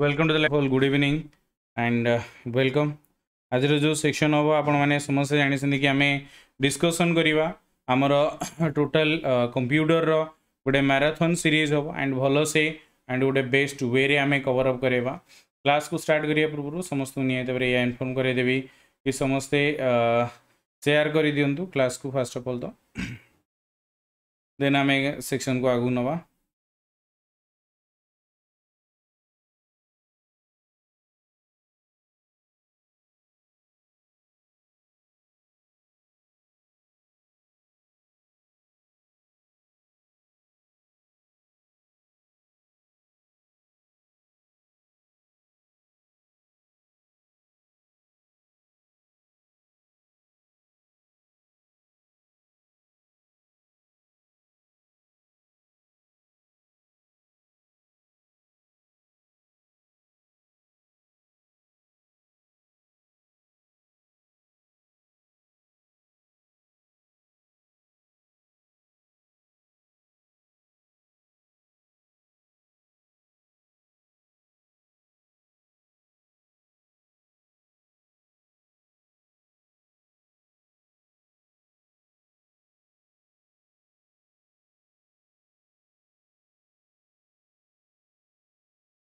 Welcome to दल good evening and welcome आज जो सेक्शन हम आप समस्त जानते कि आम डिस्कसन करवा आमर टोटाल कंप्यूटर रोटे माराथन सीरीज हम एंड भल से एंड गोटे बेस्ट वे आम कवरअप करवा क्लास को स्टार्ट करने पूर्व समस्त निहतर या इनफर्म करदेवि कि समस्ते सेयार कर दिंतु क्लास को फास्ट अफ अल तो देन आम सेक्शन को आगू नवा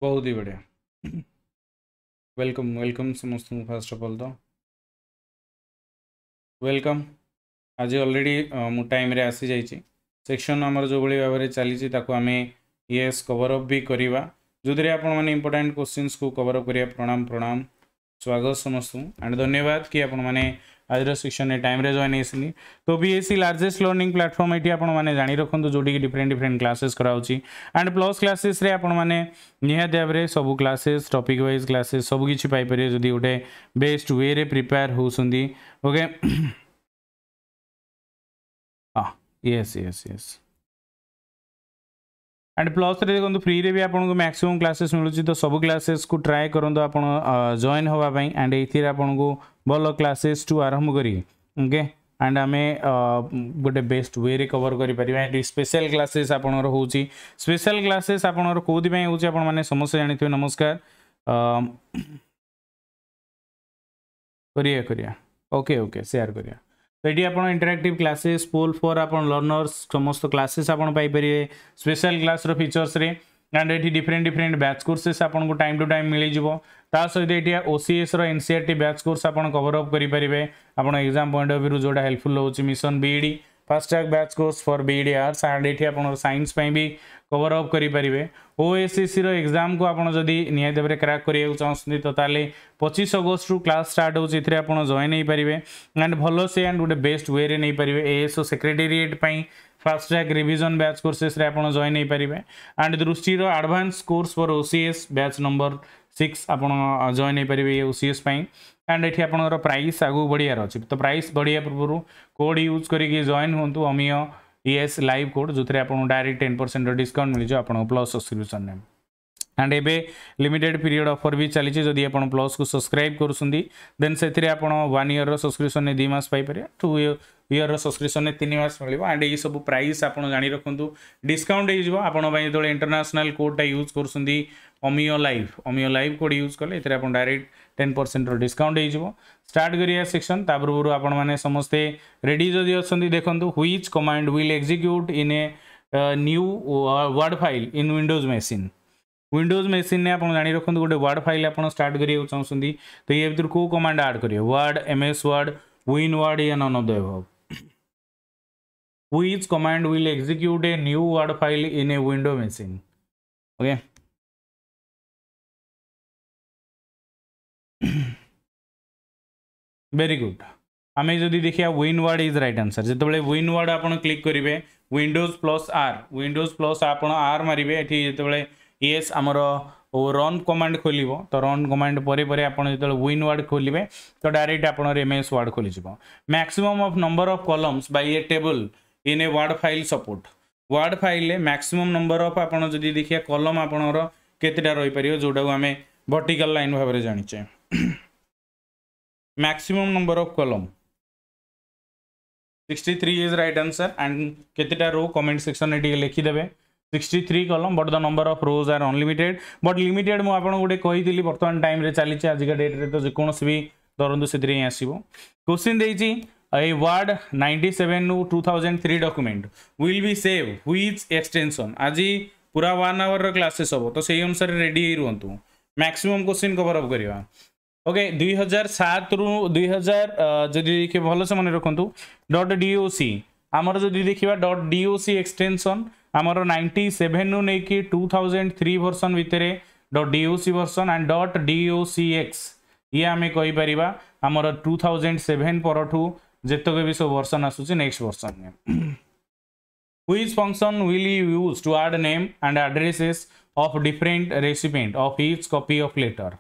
बहुत ही बढ़िया वेलकम वेलकम समस्त फास्ट अफ अल तो वेलकम आज अलरेडी मु टाइम रे आसी जाइए सेक्शन आमर जो भाई भाव में चली आम येस कवरअप भी करवा जो थी आपण क्वेश्चन को कवरअप करा प्रणाम प्रणाम स्वागत समस्त एंड धन्यवाद कि आपण ଆଜିର ସେକ୍ସନ୍ରେ ଟାଇମ୍ରେ ଜଏନ୍ ହେଇଛନ୍ତି ତ B S C largest learning platform ଏଠି ଆପଣମାନେ ଜାଣି ରଖନ୍ତୁ ଯେଉଁଠିକି ଡିଫରେଣ୍ଟ ଡିଫରେଣ୍ଟ କ୍ଲାସେସ୍ କରାହେଉଛି ଆଣ୍ଡ ପ୍ଲସ୍ କ୍ଲାସେସ୍ରେ ଆପଣମାନେ ନିହାତି ଭାବରେ ସବୁ କ୍ଲାସେସ୍ ଟପିକ୍ ୱାଇଜ୍ କ୍ଲାସେସ୍ ସବୁ କିଛି ପାଇପାରିବେ ଯଦି ଗୋଟେ ବେଷ୍ଟ ୱେରେ ପ୍ରିପେୟାର ହେଉଛନ୍ତି okay yes yes yes and ପ୍ଲସ୍ରେ ଦେଖନ୍ତୁ ଫ୍ରିରେ ବି ଆପଣଙ୍କୁ ମ୍ୟାକ୍ସିମମ୍ କ୍ଲାସେସ୍ ମିଳୁଛି ତ ସବୁ କ୍ଲାସେସ୍କୁ ଟ୍ରାଏ କରନ୍ତୁ ଆପଣ ଜଏନ୍ ହେବା ପାଇଁ ଆଣ୍ଡ ଏଥିରେ ଆପଣଙ୍କୁ भल क्लासेस टू आरंभ करके एंड आम गोटे बेस्ट वे रे कवर कर स्पेशल क्लासेस आपर हो स्पेशल क्लासेस आपर कौपी आप समस्त जानते हैं नमस्कार ओके ओके सेयार कर तो ये आप इंटराक्टिव क्लासेस पोल फोर आप लर्नर्स समस्त क्लासेस आपर स्पेशल क्लास रीचर्स एंड ये डिफरेन्ट डिफरेन्ट बैच कोर्सेस आपको टाइम टू टाइम मिल जाव ତା ସହିତ ଏଠି ଓ ସି ଏସ୍ର N C R T batch course ଆପଣ କଭର ଅପ୍ କରିପାରିବେ ଆପଣ ଏକ୍ଜାମ୍ ପଏଣ୍ଟ ଅଫ୍ ଭ୍ୟୁରୁ ଯେଉଁଟା ହେଲ୍ପଫୁଲ୍ ହେଉଛି mission BEd fast track batch course for BEd arts and ଏଠି ଆପଣଙ୍କର ସାଇନ୍ସ ପାଇଁ ବି କଭର ଅପ୍ କରିପାରିବେ ଓଏସ୍ଏସ୍ସିର ଏକ୍ଜାମ୍କୁ ଆପଣ ଯଦି ନିହାତି ଭାବରେ କ୍ରାକ୍ କରିବାକୁ ଚାହୁଁଛନ୍ତି ତ ତାହେଲେ ପଚିଶ ଅଗଷ୍ଟରୁ କ୍ଲାସ୍ ଷ୍ଟାର୍ଟ ହେଉଛି ଏଥିରେ ଆପଣ ଜଏନ୍ ହେଇପାରିବେ ଆଣ୍ଡ ଭଲସେ ଆଣ୍ଡ ଗୋଟେ ବେଷ୍ଟ ୱେରେ ନେଇପାରିବେ ଏଏସ୍ଓ ସେକ୍ରେଟେରିଏଟ୍ ପାଇଁ ଫାଷ୍ଟ ଟ୍ରାକ୍ ରିଭିଜନ୍ ବ୍ୟାଚ୍ କୋର୍ସେସ୍ରେ ଆପଣ ଜଏନ୍ ହେଇପାରିବେ ଆଣ୍ଡ ଦୃଷ୍ଟିର advance course for OCS batch number six आप जइन हो पारे ओ सी एस एंड ये आप प्राइस आगे बढ़िया अच्छे तो प्राइस बढ़िया पूर्व कोड यूज करके जइन हूँ अमीय ईएस लाइव कोड जो थे आपको डायरेक्ट टेन परसेंट डिस्काउंट मिल जाए आप प्लस सब्सक्रिप्सन नेम एंड एवं लिमिटेड पीरियड अफर भी चली आप प्लस को सब्सक्राइब करुँच देन से आपन इयर रब्सक्रिप्सन दुई मस पारे टू इयर रब्सक्रिप्सन तीन मस मिल एंड ये सब प्राइस आप जाणी रखुदूँ डिस्काउंट हो जाए इंटरनासनाल कोडा यूज करमियो लाइव अमियो लाइव कोड यूज कले आप डायरेक्ट टेन परसेंट रिस्काउंट हो स्टार्ट करा सेक्शन तापूर्व आपस्ते रेडी जदि अच्छा देखते which command will execute in a new Word file in Windows machine Windows machine आप जा रखु गोटे वार्ड फाइल आप स्टार्ट करा चाहते तो ये भितर कौ कमाड आड करेंगे Word M S Word WinWord या नन दैव which command will execute a new Word file in a window machine okay very good आम जब देखा WinWord is right answer जो विन वार्ड आप click करेंगे Windows plus R Windows plus आप R मारे ये जो ଇଏସ୍ ଆମର ରନ୍ କମାଣ୍ଡ ଖୋଲିବ ତ ରନ୍ କମାଣ୍ଡ ପରେ ପରେ ଆପଣ ଯେତେବେଳେ ୱିନ୍ ୱାର୍ଡ଼ ଖୋଲିବେ ତ ଡାଇରେକ୍ଟ ଆପଣର ଏମ୍ ଏସ୍ ୱାର୍ଡ଼ ଖୋଲିଯିବ maximum of number of columns by a table in a Word file support Word ଫାଇଲ୍ରେ ମ୍ୟାକ୍ସିମମ୍ ନମ୍ବର ଅଫ୍ ଆପଣ ଯଦି ଦେଖିବା କଲମ୍ ଆପଣଙ୍କର କେତେଟା ରହିପାରିବ ଯେଉଁଟାକୁ ଆମେ ଭର୍ଟିକାଲ୍ ଲାଇନ୍ ଭାବରେ ଜାଣିଛେ maximum number of column sixty three is right answer and केतेटा रो कमेंट सेक्शन में लिखिदेवे 63 column but the number of rows are unlimited but limited mu apan gode kahithili bartan time re chalichi ajika date re to jekonasi bi dharantu sedire hi asibo question deichi a word 97 nu 2003 document will be save which extension aji pura 1 hour ro classes hobo to sei anusare ready hi ruhantu maximum question cover up kariba okay दुई हजार सात रु दुई हजार जदि देखिए भलसे मन रखु डट डीओसी आमर जदि देखा डट डीओसी एक्सटेनसन आमर नाइंटी सेभेन रू नहीं कि टू थाउजेंड थ्री भर्सन भितर dot D version and dot DOC X ये आम कहीपर आम टू थाउजेंड सेभेन पर ठू जितक सब भर्सन आस next version which function will use to add name and addresses of different recipient of is copy of letter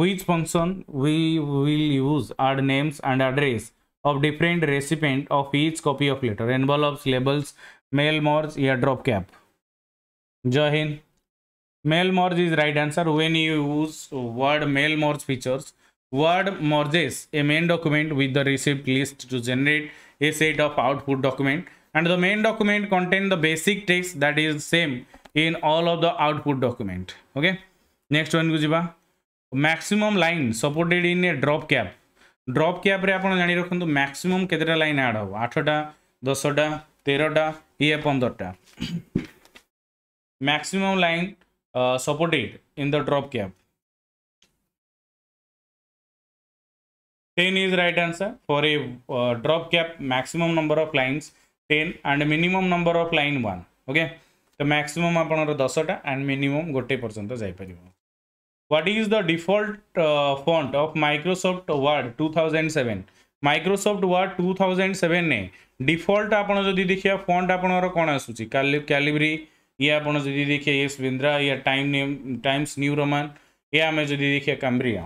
which function we will use add names and address of different recipient of each copy of letter envelopes labels mail merge airdrop cap jai hind mail merge is right answer when you use word mail merge features word merges a main document with the receipt list to generate a set of output document and the main document contain the basic text that is same in all of the output document okay next one gujiba maximum line supported in a drop cap drop ক্যাপ্রে আপনার জাঁ রাখুন maximum কেতটা line আড হব আঠটা দশটা তেরটা ইয়ে পনেরটা maximum line uh, supported in the drop cap 10 is right answer for a uh, drop cap maximum number of lines 10 and minimum number of line 1 okay the maximum apanara 10 ta and minimum gote parjanta jai paribo what is the default uh, font of microsoft word 2007 Microsoft Word two thousand seven default आपड़ जदि देखिए fund आपणर कौन आसूसी Calibri ये आप जदि देखिए ये सुविंद्रा या time name Times New Roman ये आम जदि देखिए Cambria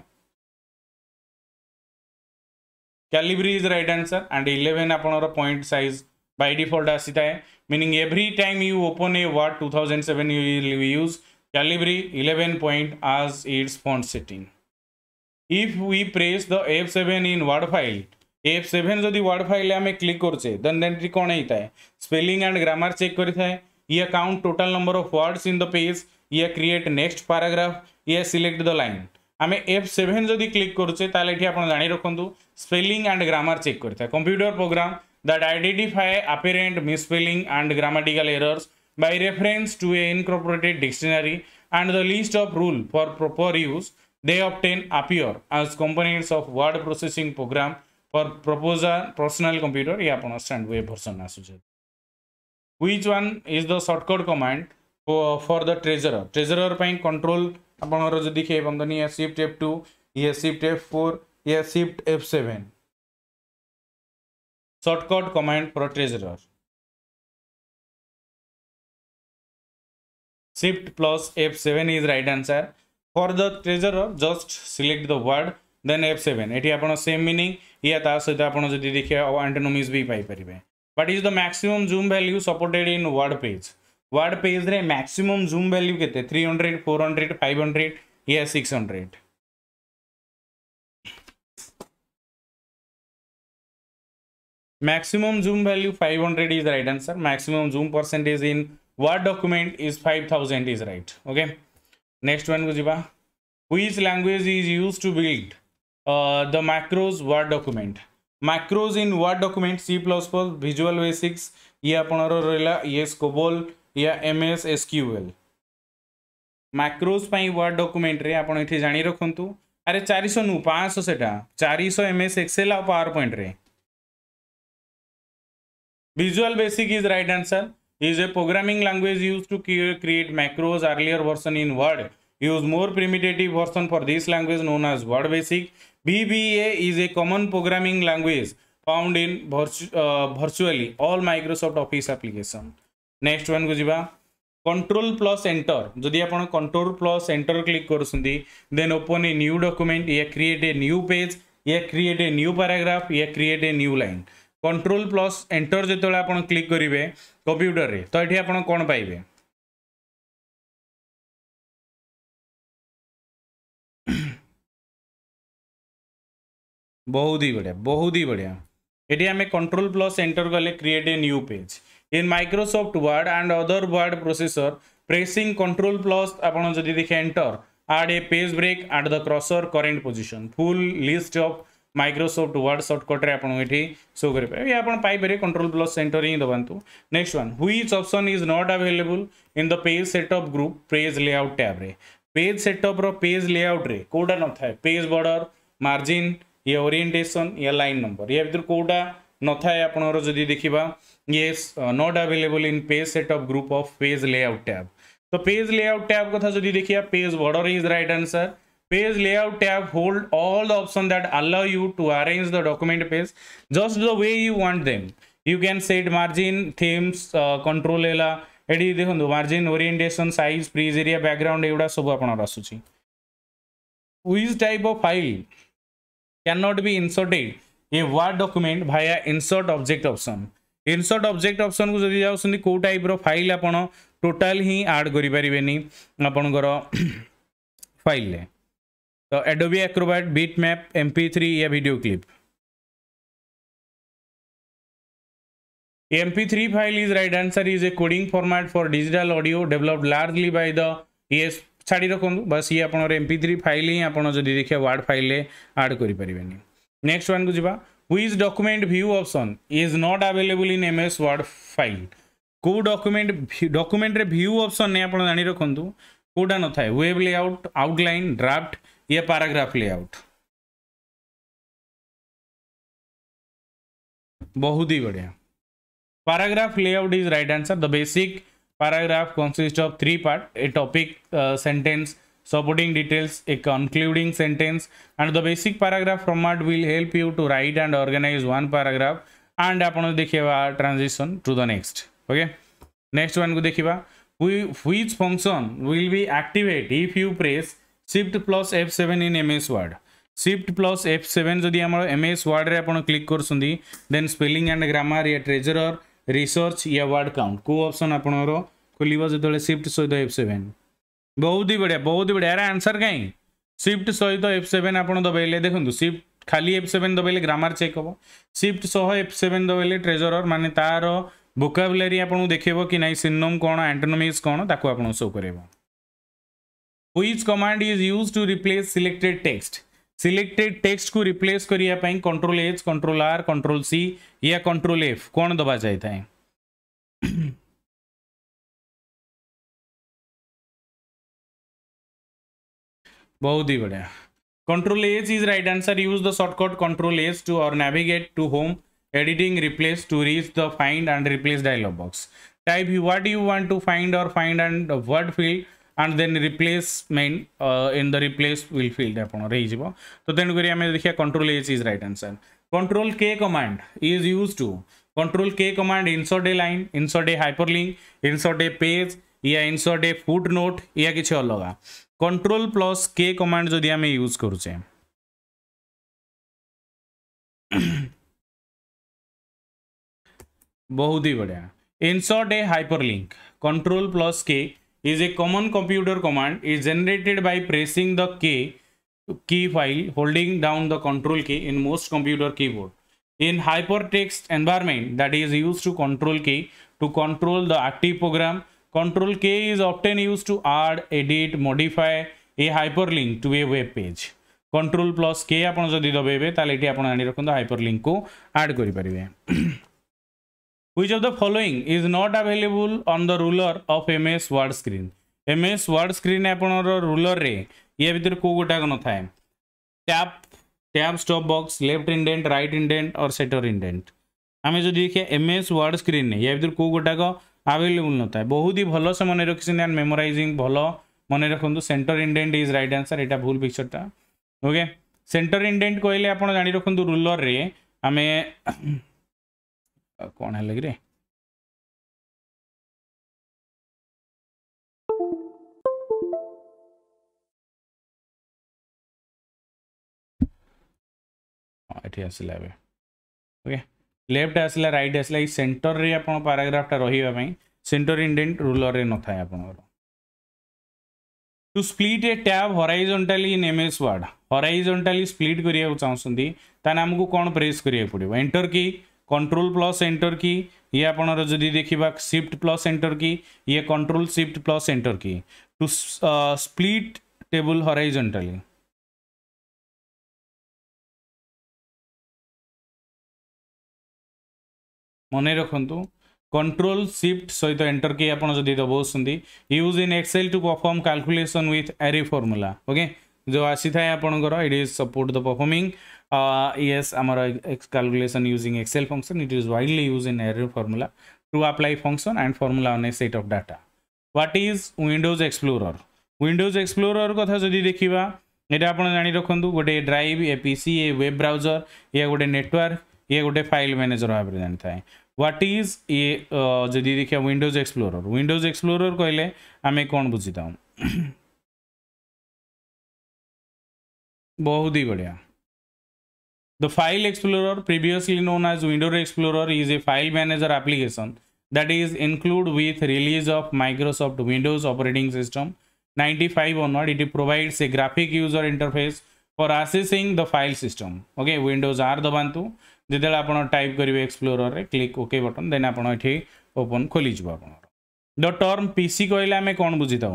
Calibri is right answer and eleven आपणर पॉइंट सैज बै डिफल्ट आसी था meaning every time you open a Word two thousand seven you use Calibri 11 point as its font setting. If we press the F7 in word file, F7 যদি word file हमें click करचे, then then three कौन ही था है? Spelling and grammar check करी था है. ये count total number of words in the page. ये create next paragraph. ये select the line. हमें F7 যদি click करचे, ताले ठीक अपन जानी रखन्दु. Spelling and grammar check करी था. Computer program that identify apparent misspelling and grammatical errors by reference to a incorporated dictionary and the list of rule for proper use they obtain appear as components of word processing program for proposal personal computer ye understand standway version asuche which one is the shortcut command for, for the treasurer treasurer point control ଆପଣଙ୍କର ଯଦି କିଏ ବନ୍ଦନି f two, F f ଇଏ shift F four shortcut command for treasurer shift plus F7 is right answer. For the treasurer, just select the word then f7 seven ये same meaning या ता सहित आप जब देखिए आंटोनोमीज भी पाइपर what is the maximum zoom value supported in Word page Word page रे मैक्सिमम जूम वैल्यू के three hundred four hundred five hundred या six maximum zoom value 500 is right answer maximum zoom percentage in Word document is five thousand is right okay next one को जीवा which language is use to build the macros Word document macros in Word document C plus plus visual basics ये आपर रहा ये या M S SQL macros पाई Word document रे आप जाणी रखत अरे चार नु पाँच से चार शौ एम एस एक्सएल आ पावर पॉइंट रे visual basic is right answer is a programming language used to create macros. Earlier version in Word use more primitive version for this language known as Word Basic. VBA is a common programming language found in virtu uh, virtually all Microsoft Office application. Next one को जिबा control plus enter जदि आप control plus enter click करुँच then open a new document या create a new page या create a new paragraph या create a new line control plus enter जो आप क्लिक करेंगे कंप्यूटर में तो ये आप कौन पाइबे बहुत ही बढ़िया बहुत ही बढ़िया ये आम कंट्रोल प्लस एंटर कले create a new page in Microsoft Word and other word processor pressing control plus आप देखिए enter add a page break add the cursor current position full list of Microsoft Word सर्टकट्रे आपण एठी show करेंगे या आपण पाइपर कंट्रोल प्लस सेंटर ही दबातु next one which option is not available in the page setup group page layout tab रे पेज सेटअप रो पेज लेआउट रे कोडा न थाए पेज बॉर्डर मार्जिन ये ओरिएंटेशन या लाइन नंबर ये भीतर कोडा न थाए आपनर जदि देखिबा ये not available in page setup group of page layout tab तो पेज लेआउट टैब कथा जदि देखिया page border is right answer Page layout tab hold all the options that allow you to arrange the document page just the way you want them. You can set margin, themes, uh, control ହେଲା ଏଠି ଦେଖନ୍ତୁ margin orientation size print area background ଏଗୁଡ଼ା ସବୁ ଆପଣଙ୍କର ଆସୁଛି which type of file can not be inserted a Word document via insert object option insert object ଅପସନ୍କୁ ଯଦି ଯାଉଛନ୍ତି କେଉଁ ଟାଇପ୍ର ଫାଇଲ୍ ଆପଣ ଟୋଟାଲ୍ ହିଁ ଆଡ଼୍ କରିପାରିବେନି ଆପଣଙ୍କର ଫାଇଲ୍ରେ तो Adobe Acrobat bitmap M या video clip MP3 file is right answer is a coding format for digital audio developed largely by the yes ଛାଡ଼ି ରଖନ୍ତୁ ବାସ୍ ଇଏ ଆପଣଙ୍କର ଏମ୍ ପି ଥ୍ରୀ ଫାଇଲ୍ ହିଁ ଆପଣ ଯଦି ଦେଖିବା ୱାର୍ଡ଼ ଫାଇଲ୍ରେ ଆଡ଼୍ କରିପାରିବେନି ନେକ୍ସଟ ୱାନ୍କୁ ଯିବା which document view option is not available in M S Word file କେଉଁ ଡକ୍ୟୁମେଣ୍ଟ ଡକ୍ୟୁମେଣ୍ଟରେ ଭ୍ୟୁ ଅପସନ୍ ନାହିଁ ଆପଣ ଜାଣି ରଖନ୍ତୁ କେଉଁଟା ନଥାଏ ୱେବ୍ ଲେଆଉଟ୍ ଆଉଟଲାଇନ୍ ଡ୍ରାଫ୍ଟ यह पैराग्राफ लेआउट बहुत ही बढ़िया paragraph layout is right answer the basic paragraph consist of three part a topic sentence supporting details a concluding sentence and the basic paragraph format will help you to write and organize one paragraph and आप देखिए transition to the next okay next one को देखा which function will be activate if you press shift plus F seven in M S Word shift plus F seven ଯଦି ଆମର M S ୱାର୍ଡ଼ରେ ଆପଣ click କରୁଛନ୍ତି then spelling and grammar ୟା thesaurus research ୟା word count କେଉଁ option ଆପଣଙ୍କର ଖୋଲିବ ଯେତେବେଳେ ସିଫ୍ଟ ସହିତ ଏଫ୍ ସେଭେନ୍ ବହୁତ ହି ବଢ଼ିଆ ବହୁତ ବଢ଼ିଆ ଏହାର ଆନ୍ସର୍ କାହିଁ ସିଫ୍ଟ ସହିତ ଏଫ୍ ସେଭେନ୍ ଆପଣ ଦବାଇଲେ ଦେଖନ୍ତୁ ସିଫ୍ଟ ଖାଲି ଏଫ୍ ସେଭେନ୍ ଦବାଇଲେ ଗ୍ରାମାର ଚେକ୍ ହେବ ସିଫ୍ଟ ସହ ଏଫ୍ ସେଭେନ୍ ଦବାଇଲେ ଟ୍ରେଜରର ମାନେ ତା'ର ଭୋକାବୁଲାରୀ ଆପଣଙ୍କୁ ଦେଖେଇବ କି ନାହିଁ ସିନୋମ୍ କ'ଣ ଆଣ୍ଟୋନୋମିକ୍ସ କ'ଣ ତାକୁ ଆପଣଙ୍କୁ ସୋ କରେଇବ which command is used to replace selected text selected text को रिप्लेस करिया पई control H control R control C या कंट्रोल एफ कोन दबा जाय है बहुत ही बढ़िया control H is right answer use the shortcut control H to और navigate to home editing replace to reach the find and replace dialog box type you what you want to find और find and word field and then replacement uh, in the replace will field upon rejibo so then we am dekhiya control h is right answer control k command is used to control k command insert a line insert a hyperlink insert a page या insert a footnote या किसी अलग control plus के command जदि आम use करुचे बहुत ही बढ़िया insert a hyperlink control plus K is a common computer command is generated by pressing the key key file holding down the control key in most computer keyboard in hypertext environment that is used to control key to control the active program control k is often used to add edit modify a hyperlink to a web page control plus k ଆପଣ ଯଦି ଦବାଇବେ ତାହେଲେ ani ଆପଣ hyperlink ko add kori କରିପାରିବେ Which of the following is not available on the ruler of MS Word screen? MS Word screen आपनर ruler रे ये भीतर को गोटा न थाए tab tab stop box left indent right indent और सेटर इंडेंट आम जो देखिए MS Word screen रे ये भीतर को गोटा को अवेलेबल न थाए बहुत ही भल से मन रखी एंड मेमोराइजिंग भल मन रखंतु center indent is right answer एटा भूल पिक्चरटा ओके सेन्टर इंडेन्ट कहले आपण जानि रखंतु रुलर रे आमे कौन है लग रे हाँ, ओके लेफ्ट आसला रईट आसला सेन्टर रे आप पाराग्राफ्टा रही सेन्टर इंडेट रूलर रे नए आप to split a tab horizontally in M S Word horizontally split करने को चाहते तमुक कौन प्रेस करा एंटर की कंट्रोल प्लस एंटर की ये आपनर जदि देखा सिफ्ट प्लस एंटर की ये control shift plus enter key to split table horizontally मन रखु कंट्रोल सिफ्ट सहित एंटर की आपड़ जब दबाऊँ use in Excel to perform calculation with array formula okay जो आसी थाए आपर it is support the performing is आम X calculation using Excel function it is widely use in array formula to apply function and formula on set of data what is Windows Explorer Windows explorer कथा जदि देखा ये आप जा रखु गोटे drive a PC a web browser ये गोटे नेटवर्क ये गोटे फाइल मैनेजर भाव में जानता है ह्वाट इज ये जदि देखा विंडोज एक्सप्लोरर विंडोज एक्सप्लोरर कहले आम कौन बुझी था बहुत ही बढ़िया the file explorer previously known as Windows Explorer is a file manager application that is include with release of Microsoft Windows operating system ninety five onward it provides a graphic user interface for accessing the file system okay Windows R दबातु जिते आप type करेंगे explorer में click okay button then आपन खोली the term PC कहे आम कौन बुझी था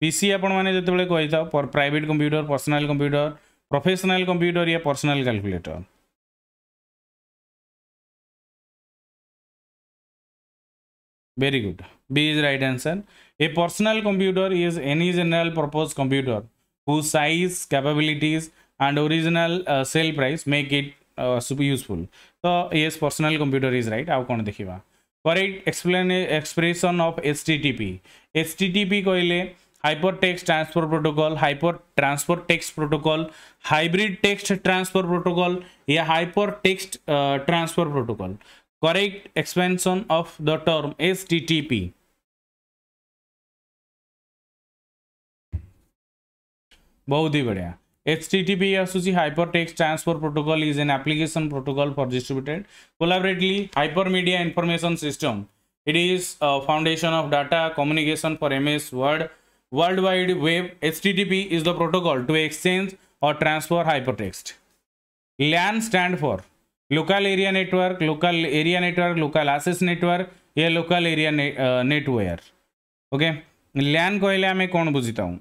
पीसी आपत कही था private computer personal computer professional computer या personal calculator very good B is right answer a personal computer is any general purpose computer who size capabilities and original sale price make it useful तो ये personal computer is right आउ कौन देखा correct explain expression of H T T P H T T कहले hyper text transfer protocol hyper transfer text protocol hybrid text transfer protocol या hyper text transfer protocol correct expansion of the term is बहुत ही बढ़िया H T TP आसूस hyper text transfer protocol is an application protocol for distributed collaboratively hyper media information system it is foundation of data communication for M S world World Wide Web HTTP is the protocol to exchange or transfer hypertext. LAN stand for local area network, local area network, local access network या local area ने, netware. Okay. LAN कहले आम कौन बुझीता हूँ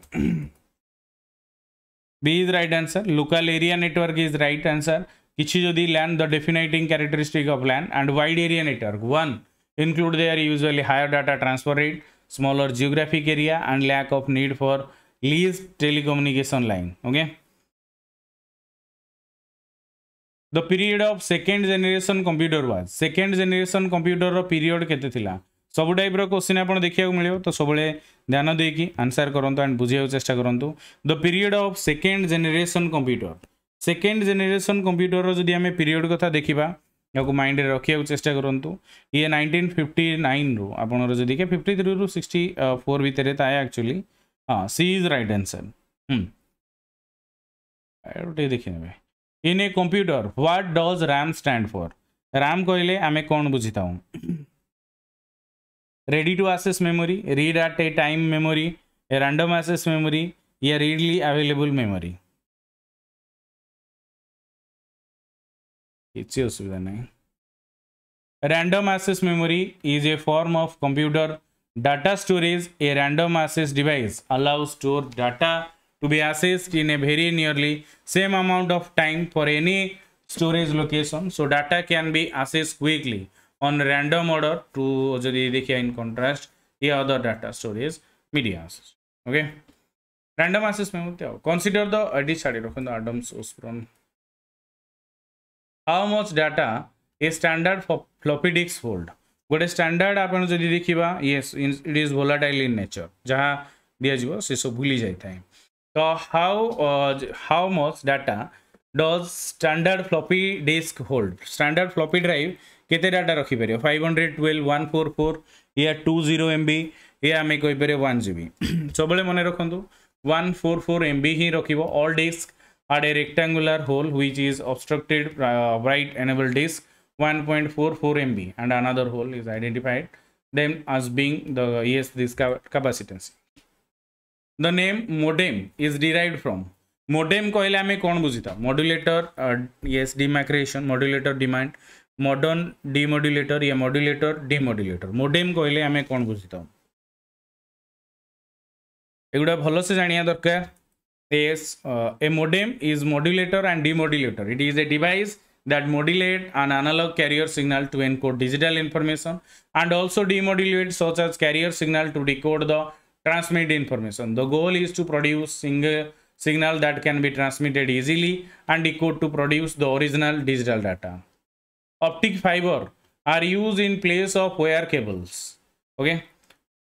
B is right answer local area network is right answer किसी जदि LAN the defining characteristic of LAN and wide area network वन include their usually higher data transfer rate smaller geographic area and lack of need for leased telecommunication line okay the period of second generation computer was second generation computer ro period kete thila सब type रो question आपन देखिया मिलियो तो सबले ध्यान देकी answer करंतु and बुझिया चेष्टा करंतु the period of second generation computer second generation computer रो जदी हमें पीरियड कथा देखिबा या माइंड में रखा चेस्टा करूँ ये नाइंटीन फिफ्टी नाइन रु आप जी फिफ्टी थ्री रु सिक्सटी फोर भितर ताए एक्चुअली हाँ सी इज रईट आंसर देखने in a computer what does RAM stand for RAM कहले आम कौन बुझी था ready to access memory read at a time memory a random access memory या रीडली अवेलेबल मेमोरी किसी असुविधा ना random access memory is a form of computer data storage a random access device allow store data to be access in a very nearly same amount of time for any storage location so data can be access quickly on random order to जो देखिए in contrast ये other data storage media access okay random access memory consider the अडी छाड़ी रखुद आडम्स ओस्प्रन how much data a standard floppy disk hold ଗୋଟେ standard ଆପଣ ଯଦି ଦେଖିବା yes it is volatile in nature ଯାହା ଦିଆଯିବ ସେସବୁ ଭୁଲି ଯାଇଥାଏ ତ how how much data does standard floppy disk hold standard floppy drive କେତେ ଡାଟା ରଖିପାରିବ five hundred twelve one four four ଏହା ଟୁ ଜିରୋ ଏମ୍ ବି ଏହା ଆମେ କହିପାରିବା ୱାନ୍ ଜି ବି ସବୁବେଳେ ମନେ ରଖନ୍ତୁ one four four M B ହିଁ ରଖିବ all disk had a rectangular hole which is obstructed uh, right enable disk 1.44 MB and another hole is identified them as being the yes this capacitance. The name modem is derived from modem कहले आम कौन modulator uh, yes demarcation modulator demand modern demodulator या modulator demodulator modem कहले आम कौन बुझीता एगुड़ा भलसे जानिया दरकार Yes, uh, a modem is modulator and demodulator. It is a device that modulate an analog carrier signal to encode digital information and also demodulate such as carrier signal to decode the transmit information. The goal is to produce single signal that can be transmitted easily and decode to produce the original digital data. Optic fiber are used in place of wire cables. Okay.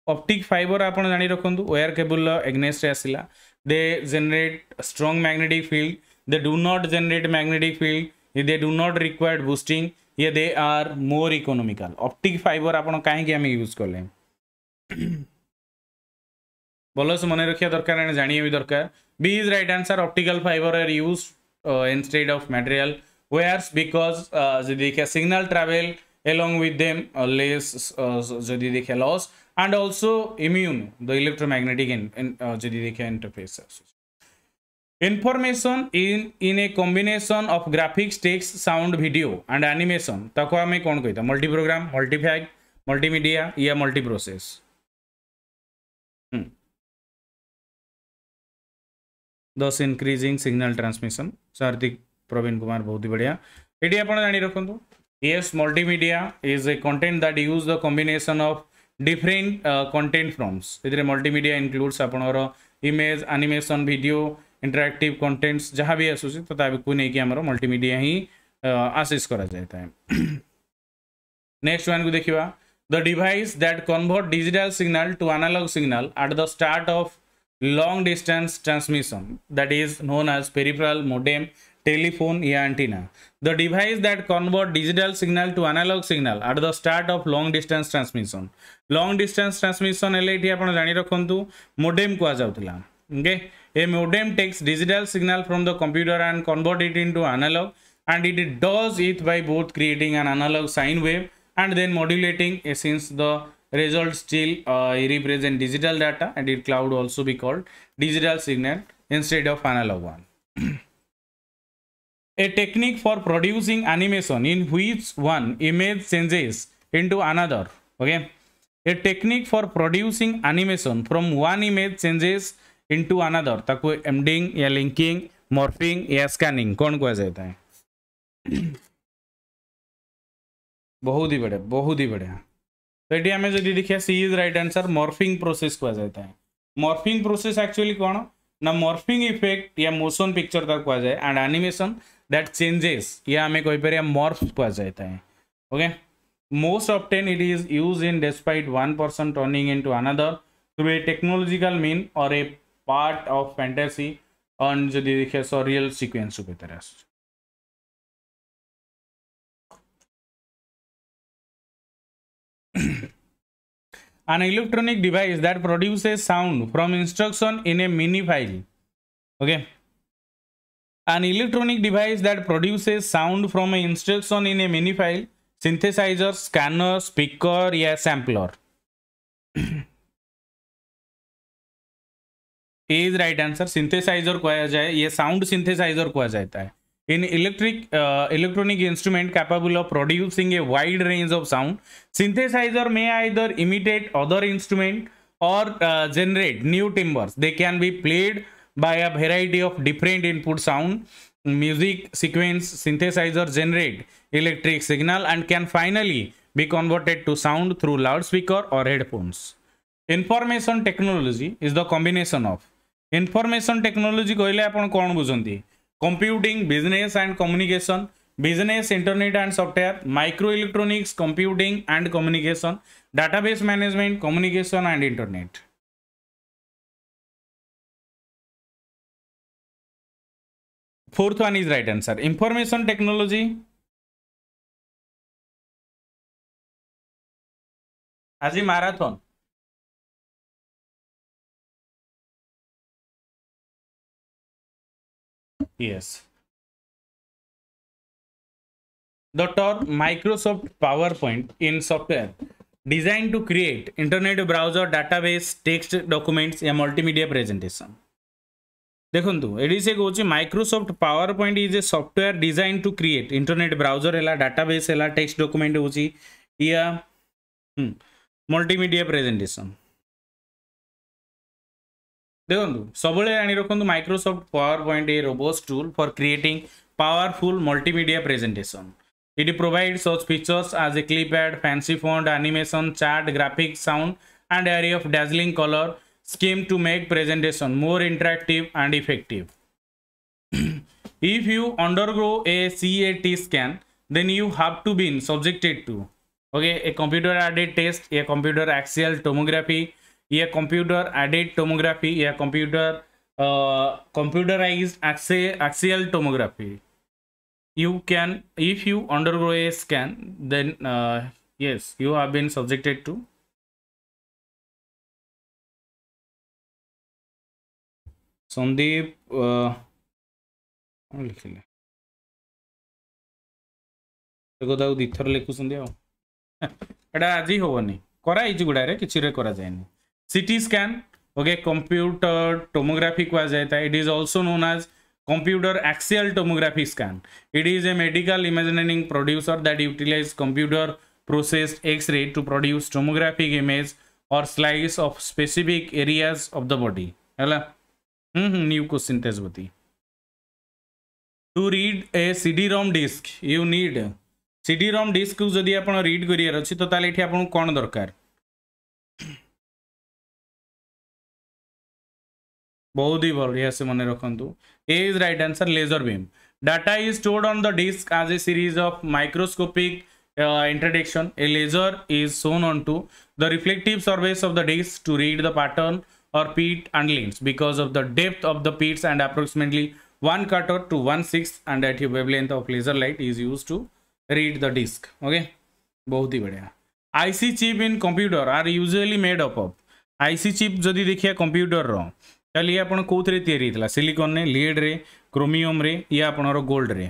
Optic fiber आपण जानी wire cable against asila they generate a strong magnetic field they do not generate magnetic field they do not require boosting yeah they are more economical optic fiber apan kahe आपण काहे हम use करले भलस मन dorkar दरकार janiye bi dorkar b is right answer optical fiber are used uh, instead of material wires because jodi uh, যদি signal travel along with them uh, less jodi uh, যদি loss and also immune the electromagnetic जी देखिए interface information in in a combination of graphics text sound video and animation तक आम कौन कही मल्टीप्रोग्राम मल्टीफैग multimedia या multiprocess दस इनक्रिजिंग सिग्नाल ट्रांसमिशन सार्दिक प्रवीण कुमार बहुत ही बढ़िया ये आप जान रखु ये multimedia is a content that use the combination of different uh, content forms इधर मल्टीमीडिया includes आपनोर image animation video interactive contents जहाँ भी आसूसी तो ताकि नहीं आमर मल्टीमीडिया ही आसीस कराए नेक्स्ट वन को देखा the device that convert digital signal to analog signal at the start of long distance transmission that is known as peripheral modem telephone antenna. The device that convert digital signal to analog signal at the start of long distance transmission. Long distance transmission हेले upon आपण जानि modem को Okay? A modem takes digital signal from the computer and convert it into analog and it does it by both creating an analog sine wave and then modulating eh, since the result still uh, eh, represent digital data and it cloud also be called digital signal instead of analog one. A technique for producing animation in which one image changes into another. Okay. A technique for producing animation from one image changes into another. ताको एम्डिंग या linking morphing या scanning कौन कहा जाता है बहुत ही बढ़िया बहुत ही बढ़िया तो ये आम जब देखिए C is right answer morphing process कह जाता है मर्फिंग प्रोसेस एक्चुअली कौन ना मर्फिंग इफेक्ट या मोशन पिक्चर ताको कह जाए एंड आनिमेसन दैट चेंजेस ये हमें कोई पर मॉर्फ कहा जाता है okay most often it is use in despite one person turning into another through a technological mean or a part of fantasy और जो देखे सो रियल सिक्वेंस ऊपर तरह an electronic device that produces sound from instruction in a mini file okay An electronic device that produces sound from a instruction in a mini file, synthesizer, scanner, speaker, or yeah, sampler. A is right answer synthesizer कहा जाए ये sound synthesizer कहा जाता है an electric electronic instrument capable of producing a wide range of sound synthesizer may either imitate other instrument or generate new timbres they can be played by a variety of different input sound music sequence synthesizer generate electric signal and can finally be converted to sound through loudspeaker or headphones information technology is the combination of information technology kahile apan kon bujhanti computing business and communication business internet and software microelectronics computing and communication database management communication and internet Fourth one is right answer. Information technology. As a marathon. Yes. The term Microsoft PowerPoint in software designed to create internet browser database text documents a multimedia presentation দেখন্তু ଏଠି ସେ କହୁଛି Microsoft PowerPoint is a software design to create internet browser ହେଲା database ହେଲା text document ହେଉଛି ଇଆ multimedia presentation ଦେଖନ୍ତୁ ସବୁବେଳେ ଆଣି ରଖନ୍ତୁ Microsoft PowerPoint a robust tool for creating powerful multimedia presentation it provide such features as a clipart fancy font animation chart graphics sound and area of dazzling colour scheme to make presentation more interactive and effective. if you undergo a CAT scan, then you have to be subjected to okay a computer added test, a computer axial tomography, a computer added tomography, a computer uh, computerized axial tomography. You can if you undergo a scan, then uh, yes, you have been subjected to Sandeep लिखिले ସେ କଥାକୁ ଦୁଇଥର ଲେଖୁଛନ୍ତି ଆଉ ଏଇଟା ଆଜି ହେବନି କରାହେଇଛି ଗୁଡ଼ାରେ କିଛିରେ କରାଯାଏନି CT scan okay computer tomography କୁହାଯାଇଥାଏ it is also known as computer axial tomography scan. It is a medical imagining producer that utilizes computer processed X-ray to produce tomographic image or slice of specific areas of the body. Hello? Hmm hmm new question तेज बती to read a CD ROM disk you need CD ROM disk को जदि आप rid कर तो ताले इठी आपको कौन दरकार बहुत ही भल से मन रखु A is right answer laser beam data is stored on the disk as a series of microscopic introduction a laser is shone onto the reflective service of the disk to read the pattern or peat and lanes because of the depth of the peats and approximately one cutter to one sixth and at a wavelength of laser light is used to read the disk. Okay. बहुत ही बढ़िया IC chip in computer are usually made up up IC chip जदि देखिए computer रो ତାହେଲେ ଇଏ silicon କେଉଁଥିରେ lead ହେଇଥିଲା chromium ଲିଏଡ଼୍ରେ କ୍ରୋମିୟମ୍ରେ ଇଏ ଆପଣଙ୍କର ଗୋଲ୍ଡରେ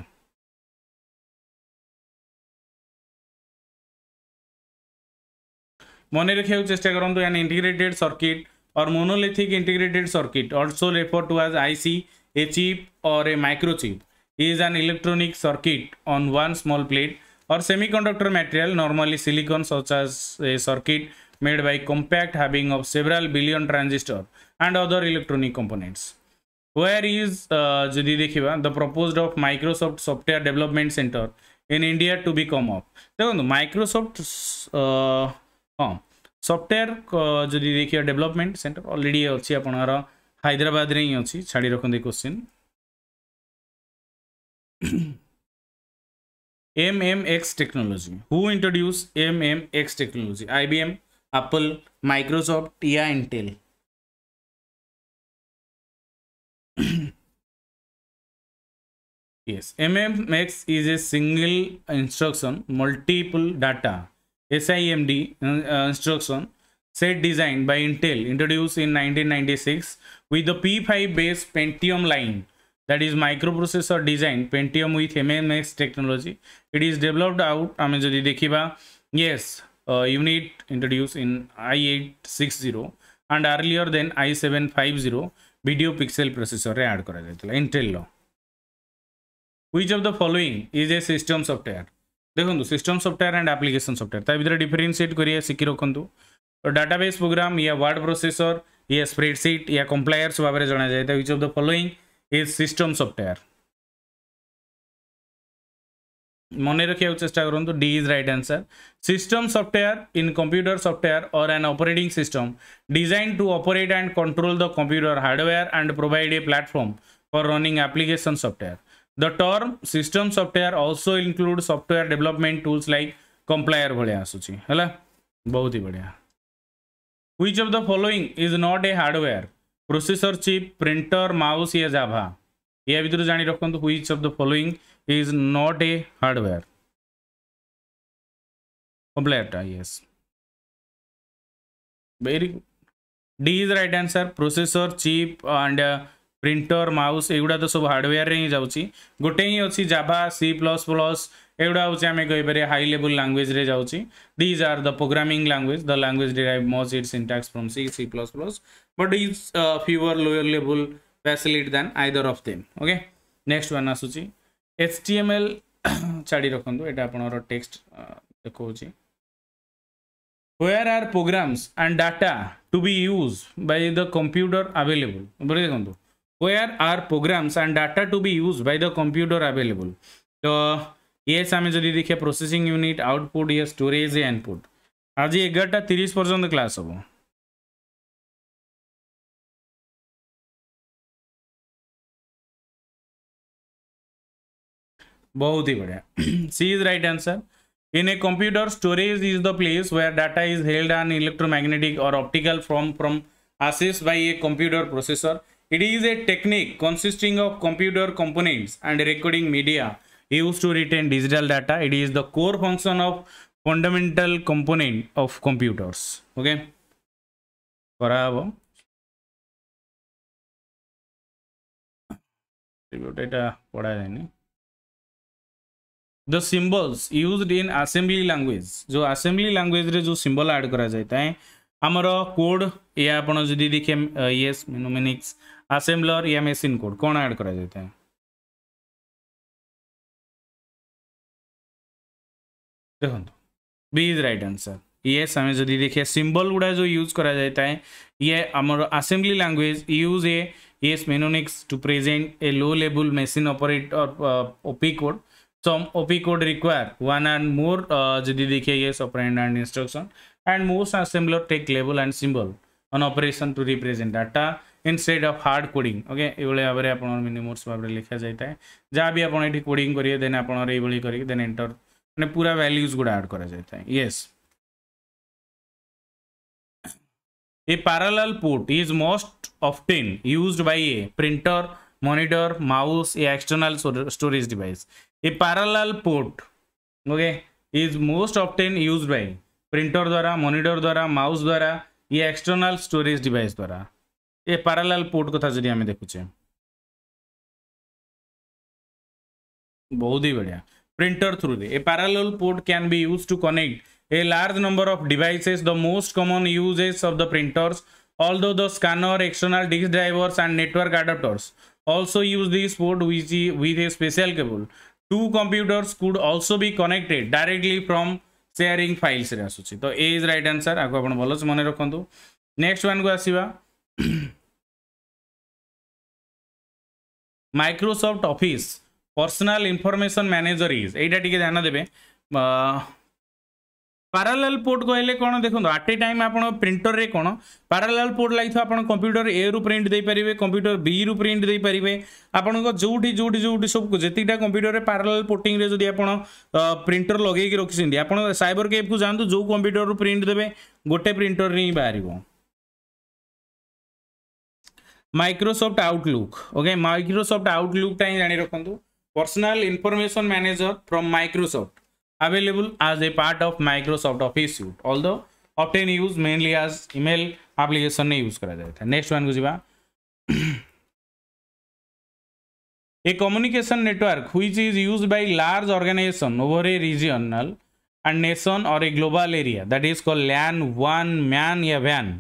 ମନେ ରଖିବାକୁ ଚେଷ୍ଟା କରନ୍ତୁ an integrated circuit or monolithic integrated circuit also referred to as IC, a chip or a microchip is an electronic circuit on one small plate or semiconductor material normally silicon such as a circuit made by compact having of several billion transistor and other electronic components. Where is uh, the proposed of Microsoft Software Development Center in India to become up? Microsoft uh, software ଯଦି ଦେଖିବା development centre already ଅଛି ଆପଣଙ୍କର ହାଇଦ୍ରାବାଦରେ ହିଁ ଅଛି ଛାଡ଼ି ରଖନ୍ତି question M M X technology who introduce M M X technology I B M Apple Microsoft ଟିଆ Intel yes mmx is a single instruction multiple data SIMD uh, uh, instruction set designed by Intel introduced in 1996 with the P5 based Pentium line that is microprocessor design. Pentium with MMS technology. It is developed out, I mean, যদি দেখিবা yes, uh, unit introduced in i860 and earlier than i750 video pixel processor add Intel law. Which of the following is a system software? देखो system software and application software तर differentiate करिए शिखी रखु database program या word processor या spreadsheet या compilers भाव में जना जाए which of the following is system software मन रखा चेस्ट करूँ D is right answer system software in computer software or an operating system design to operate and control the computer hardware and provide a platform for running application software The term system software also includes software development tools like compiler बहुत ही बढ़िया which of the following is not a hardware processor chip printer mouse या java या भीतर जानी रखंतु which of the following is not a hardware compiler yes very D is right answer processor chip and uh, printer mouse ଏଗୁଡ଼ା ତ ସବୁ ହାର୍ଡ଼ୱେୟାରରେ ହିଁ ଯାଉଛି ଗୋଟେ ହିଁ ଅଛି ଜାଭା ସି ପ୍ଲସ୍ ପ୍ଲସ୍ ଏଗୁଡ଼ା ହେଉଛି ଆମେ କହିପାରିବା ହାଇ ଲେବୁଲ୍ ଲାଙ୍ଗୁଏଜ୍ରେ ଯାଉଛି these are the programming language the language derive much it syntax from C C plus plus but is fewer lower ଲେବୁଲ୍ facility than either of them okay next one ଆସୁଛି H T M L ଛାଡ଼ି ରଖନ୍ତୁ ଏଇଟା ଆପଣଙ୍କର text ଦେଖାଉଛି where are programs and data to be used by the computer available ଉପରେ ଦେଖନ୍ତୁ where are programs and data to be used by the computer available So তো yes আমি যদি দেখে processing unit output input. Storage input আজ এগারোটা তিরিশ পর্যন্ত class হব बहुत ही बढ़िया See, is right answer. In a computer, storage is the place where data is held on electromagnetic or optical from from accessed by a computer processor. It is a technique consisting of computer components and recording media used to retain digital data. It is the core function of fundamental component of computers. Okay. Bravo. The symbols used in assembly language. जो assembly language रे जो symbol आड करा जाए आमर code या assembler या machine code कौन add add करायचं इथे देखो बी इज राइट आंसर ये আমি जो देखिए सिंबल गुड़ा जो यूज करा जाता है ये आम assembly language use a yes mnemonics to present a low level machine operator opcode some opcode require one and more যদি देखिए ये operand and instruction and most assembler take level and symbol on operation to represent data instead of hard coding okay ये भाव में आप मिनिमोर्स भाव में लिखा जाए जहाँ भी आपड़ कोडिंग करेंगे देन आपर ये करेंगे देन एंटर मैंने पूरा वैल्यूज गुड़ा एड कर yes a parallel port is most often use by a printer monitor mouse a external storage device a parallel port okay is most often use by printer द्वारा monitor द्वारा mouse द्वारा ये external storage device द्वारा ଏ parallel port କଥା ଯଦି ଆମେ ଦେଖୁଛେ ବହୁତ ହି ବଢ଼ିଆ printer through the a parallel port can be used to connect a large number of devices the most common uses of the printers although the scanner external disk drivers and network adapters also use this port with, with a special cable two computers could also be connected directly from sharing files रे आसुची तो ए is right answer आको आपण भलस मने रखंतु next one को आसीबा Microsoft Office personal information manager is एटा टी ध्यान देवे पारालाल पोर्ट कहले कौन देखो आट ए टाइम आप प्रिंटर में कौन पारालाल पोर्ट लगे आप कंप्यूटर ए रु प्रिंट देपारे कंप्यूटर बी रु प्रिंट देपारे आप जो जो जो सब जीटा कंप्यूटर पारालाल पोर्टिंग जब आप प्रिंटर लगे रखिंट आप सबर कैब को जातु जो कंप्यूटर प्रिंट देते गोटे प्रिंटर ही बाहर Microsoft Outlook okay Microsoft Outlook जाने रखु personal information manager from Microsoft available as a part of Microsoft Office suite all the use mainly as email application में यूज करा था नेक्स्ट वन को जीवा a communication network which is use by large organisation over a regional and nation or a global area that is called LAN वन MAN या वैन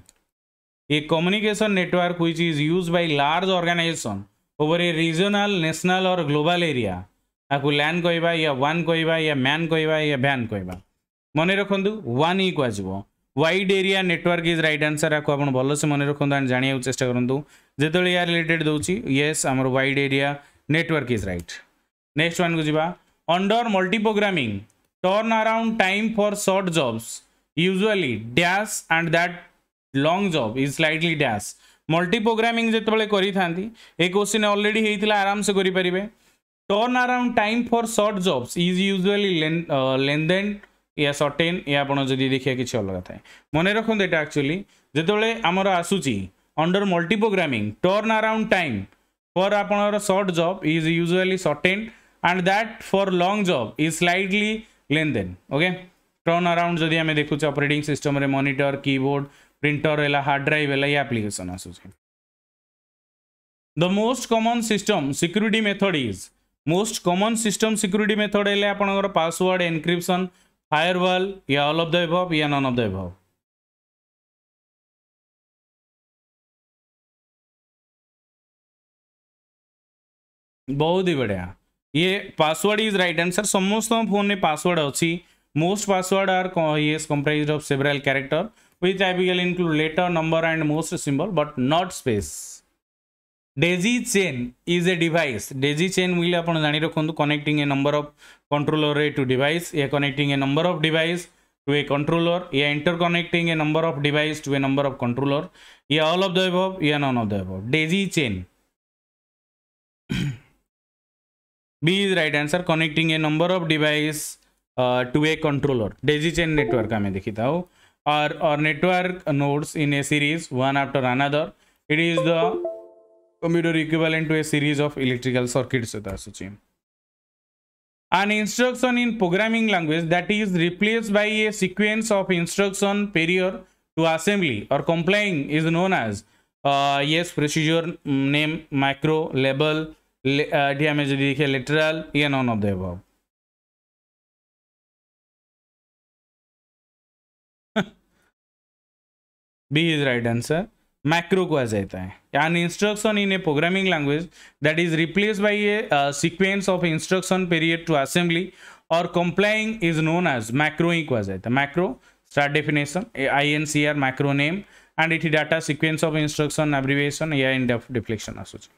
A communication network which is used by large organization over a regional, national or global area. आपको LAN कहवा या WAN कहवा या MAN कहवा या VAN कहवा मन रखु वन ही कह wide area network is right answer आपको आप भलसे मन रखु एंड जाना चेस्टा करूँ जो या रिलेटेड दूसरी येस आमर wide area network is right next one को जी under multiprogramming turn around time for short jobs usually dash and that long job is slightly dash multiprogramming जितेबाला कर क्वेश्चन अलरेडी होता है आराम से करेंगे turn around time for short jobs is usually लेन या सटेन या आप देखिए किसी अलग थाए मन रखे एक्चुअली जितेबाला आम आसूँ under multiprogramming turn around time for आपर short job is usually shorten and that for long job is slightly लेन ओके टर्न आराउंड जब आम operating system monitor keyboard printer है हार्ड ड्राइव है ये application as the most common system security method is most common system security method है आपर password encryption firewall या all of the above या none of the above बहुत ही बढ़िया ये पासवर्ड इज राइट आंसर समस्त फोन में पासवर्ड अच्छी मोस्ट पासवर्ड आर ये comprised of several character which IPL include letter, number and most symbol but not space. Daisy chain is a device. Daisy chain will upon Zanirokund connecting a number of controller array to device, a connecting a number of device to a controller, a interconnecting a number of device to a number of controller, a all of the above, a none of the above. Daisy chain. B is right answer connecting a number of device uh, to a controller. Daisy chain network हमें देखी था or, or network nodes in a series one after another. It is the computer equivalent to a series of electrical circuits. An instruction in programming language that is replaced by a sequence of instruction prior to assembly or complying is known as uh, yes procedure mm, name macro label uh, damage lateral yeah none of the above B is right answer macro को आ जाता है an instruction in a programming language that is replace by a sequence of instruction period to assembly और compiling is known as macro ही को आ जाता है macro start definition I N C R macro name and it data sequence of instruction abbreviation या in deflection आसूस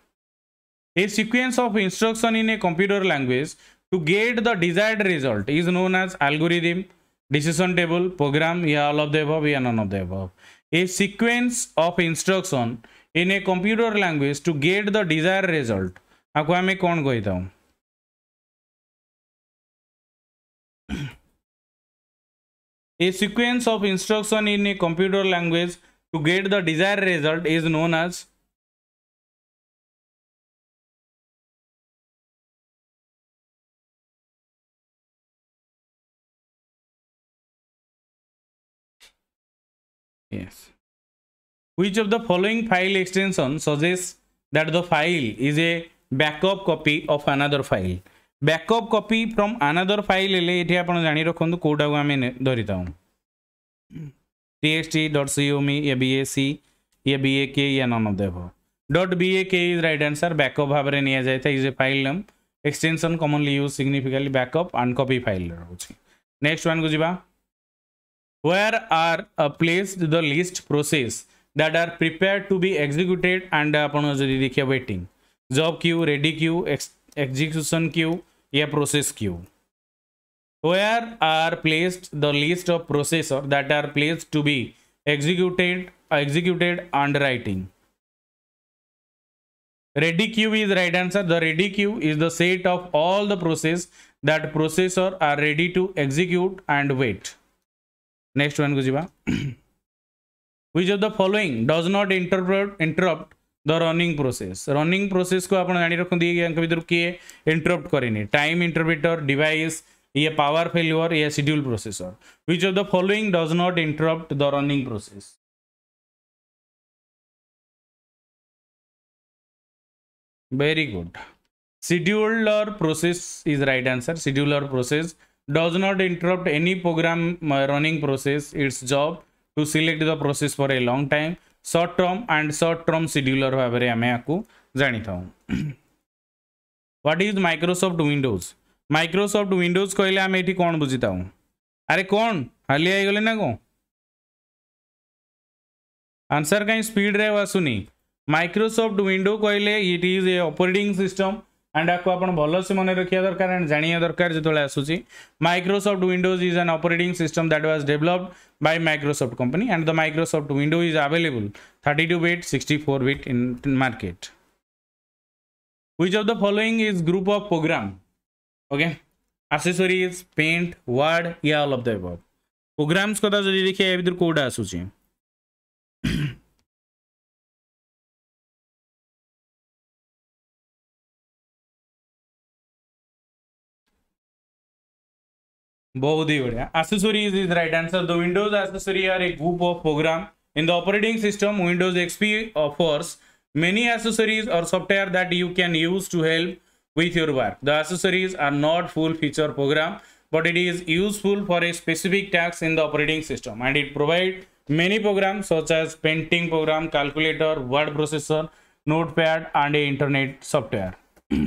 a sequence of instruction in a computer language to get the desired result is known as algorithm decision table program या all of the above या none of the above a sequence of instruction in a computer language to get the desired result आपको हमें कौन को हूँ A sequence of instruction in a computer language to get the desired result is known as Yes. Which of the following file extension suggests that the file is a backup copy of another file? Backup copy from another file ହେଲେ ଏଠି ଆପଣ ଜାଣି ରଖନ୍ତୁ କୋଉଟାକୁ ଆମେ ଧରିଥାଉ txt dot com या bac या bak या none of the above. dot bak is right answer backup niya ଭାବରେ ନିଆଯାଇଥାଏ is a file name extension commonly used significantly backup and copy file next one को jiba where are uh, placed the list process that are prepared to be executed and uh, the ready queue waiting job queue ready queue execution queue a process queue where are placed the list of processor that are placed to be executed executed and writing ready queue is right answer the ready queue is the set of all the process that processor are ready to execute and wait next one को जी which of the following does not interrupt interrupt the running process running process को आप जाणी रखती यांक भितर किए interrupt करे टाइम इंटरप्रिटर डिवाइस ये पावर फेल्युअर ये schedule processor which of the following does not interrupt the running process very good scheduler process is right answer scheduler process does not interrupt any program running process its job to select the process for a long time short term and short term scheduler ଭାବରେ ଆମେ ୟାକୁ ଜାଣିଥାଉ what is microsoft windows microsoft windows କହିଲେ ଆମେ ଏଠି କ'ଣ ବୁଝିଥାଉ ଆରେ କ'ଣ ହାଲିଆ ହେଇଗଲେ ନା କ'ଣ आंसर कहीं स्पीड रे आसुनी माइक्रोसॉफ्ट विंडो कहले it is a operating system and ଆକୁ ଆପଣ ଭଲସେ ମନେ ରଖିବା ଦରକାର ଆଣ୍ଡ ଜାଣିବା ଦରକାର ଯେତେବେଳେ ଆସୁଛି Microsoft Windows is an operating system that was developed by Microsoft company and the Microsoft window is available thirty two bit sixty four bit in market which of the following is group of program okay accessories paint word yeah all of the above programs কথা যদি দেখি এর ভিতর code আসুচি बहुत ही बढ़िया accessories is right answer the windows accessories are a group of program in the operating system windows xp offers uh, many accessories or software that you can use to help with your work the accessories are not full feature program but it is useful for a specific task in the operating system and it provide many programs such as painting program calculator word processor notepad and internet software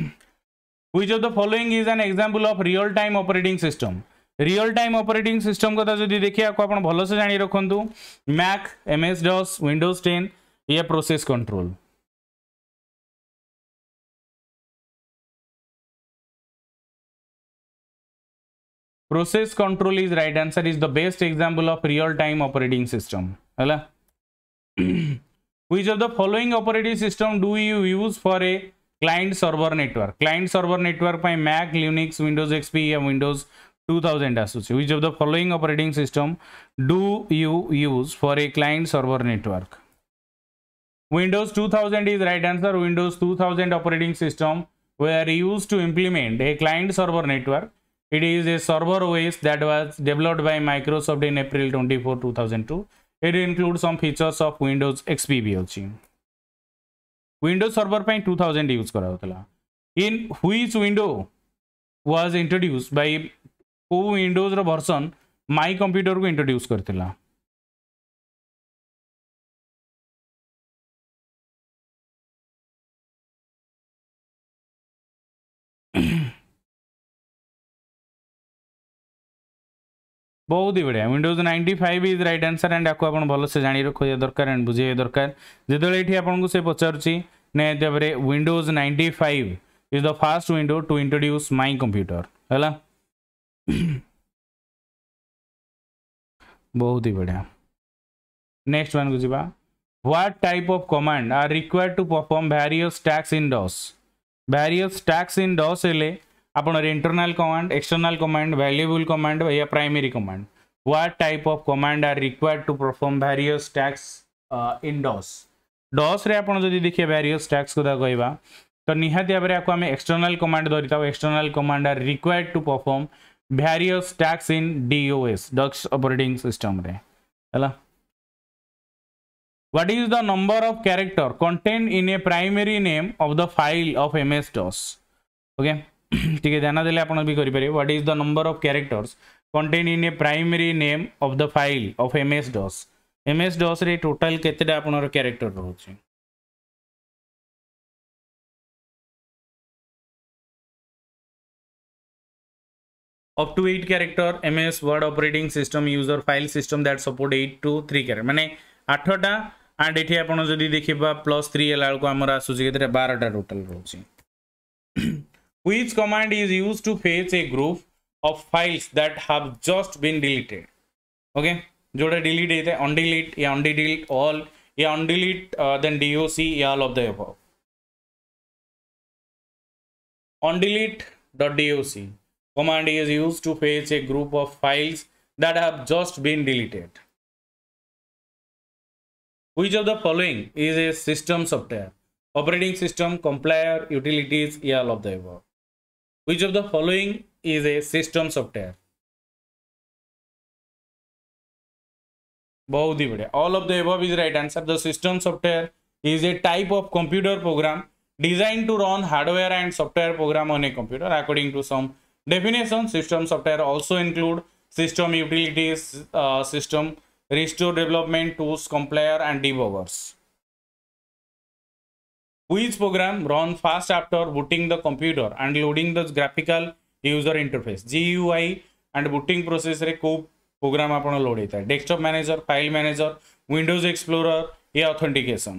which of the following is an example of real-time operating system real time operating system कथा जो देखिए भलसे जा रखु Mac M S DOS Windows ten ये process control process control is right answer is the best example of real time operating system है the following operating system do you use for a client server network client server network Mac Linux Windows XP या Windows 2000 ASUS. Which of the following operating system do you use for a client server network? Windows 2000 is right answer. Windows 2000 operating system were used to implement a client server network. It is a server OS that was developed by Microsoft in April 24, 2002. It includes some features of Windows XP भी ଅଛି Windows server ପାଇଁ 2000 use करा होतला in which window was introduced by କେଉଁ ୱିଣ୍ଡୋଜ୍ର version ମାଇ କମ୍ପ୍ୟୁଟରକୁ introduce କରିଥିଲା बहुत ही बढ़िया Windows ninety five is right answer and आपको आप भलसे जाणी रखा दरकार एंड बुझे दरकार जिते ये आपको से पचार Windows ninety five is the first window to introduce my computer है बहुत ही बढ़िया नेक्स्ट मान को जीवा what type of command are required to perform various task in DOS various task in DOS हेले आपनर internal command external command valuable command या primary command what type of command are required to perform various task in DOS DOS रे आपन जदी देखिए various task को दा कहबा तो निहाती आबरे आको हम एक्सटर्नल कमांड दरिता external command are required to perform various tags in DOS, Dutch operating system. What is the number of character contained in a primary name of the file of MS DOS? Okay. what is the number of characters contained in a primary name of the file of MS DOS? MS DOS total character. Up to eight character M S word operating system user file system that support eight to three क्यारे मैंने आठटा and ये आपड़ देखिए plus three हालांकि आसे बारटा total रोचे which command is use to phase a group of files that have just been deleted okay जोड़ा डिलीट होता है अनडिलीट या अनडिलीट अल या अनडिलीट देन डीओसी या all of the undelete dot DOC command is used to fetch a group of files that have just been deleted. Which of the following is a system software? Operating system, compiler, utilities, all of the above. Which of the following is a system software? All of the above is right answer. The system software is a type of computer program designed to run hardware and software program on a computer according to some Definition system software also include system utilities, uh, system restore development tools, compiler and debuggers. Which program run fast after booting the computer and loading the graphical user interface GUI and booting process रे को program आपण load होता है desktop manager, file manager, windows explorer या authentication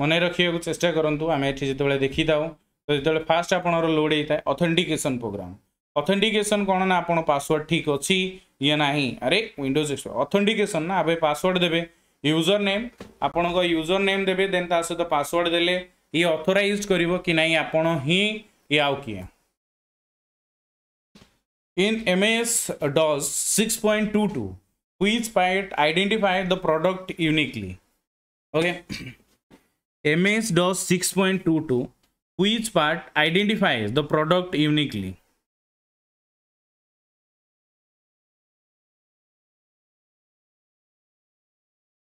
ମନେ ରଖିବାକୁ ଚେଷ୍ଟା କରନ୍ତୁ ଆମେ ଏଠି ଯେତେବେଳେ ଦେଖିଥାଉ तो जो फास्ट आप लोड होता है अथेन्टिकेसन प्रोग्राम अथेन्टिकेसन कौन ना आप पासवर्ड ठीक अच्छी ये ना अरे विंडोज एक्सपो अथेन्टिकेसन ना अभी पासवर्ड देते यूजर नेम आप यूजर नेम देते दे सहित पासवर्ड दे अथोराइज कर कि ना आप ही ये आउ किए in M S DOS six point two two which part आईडेटिफाए the product uniquely okay M S DOS six point two two which part identifies the product uniquely.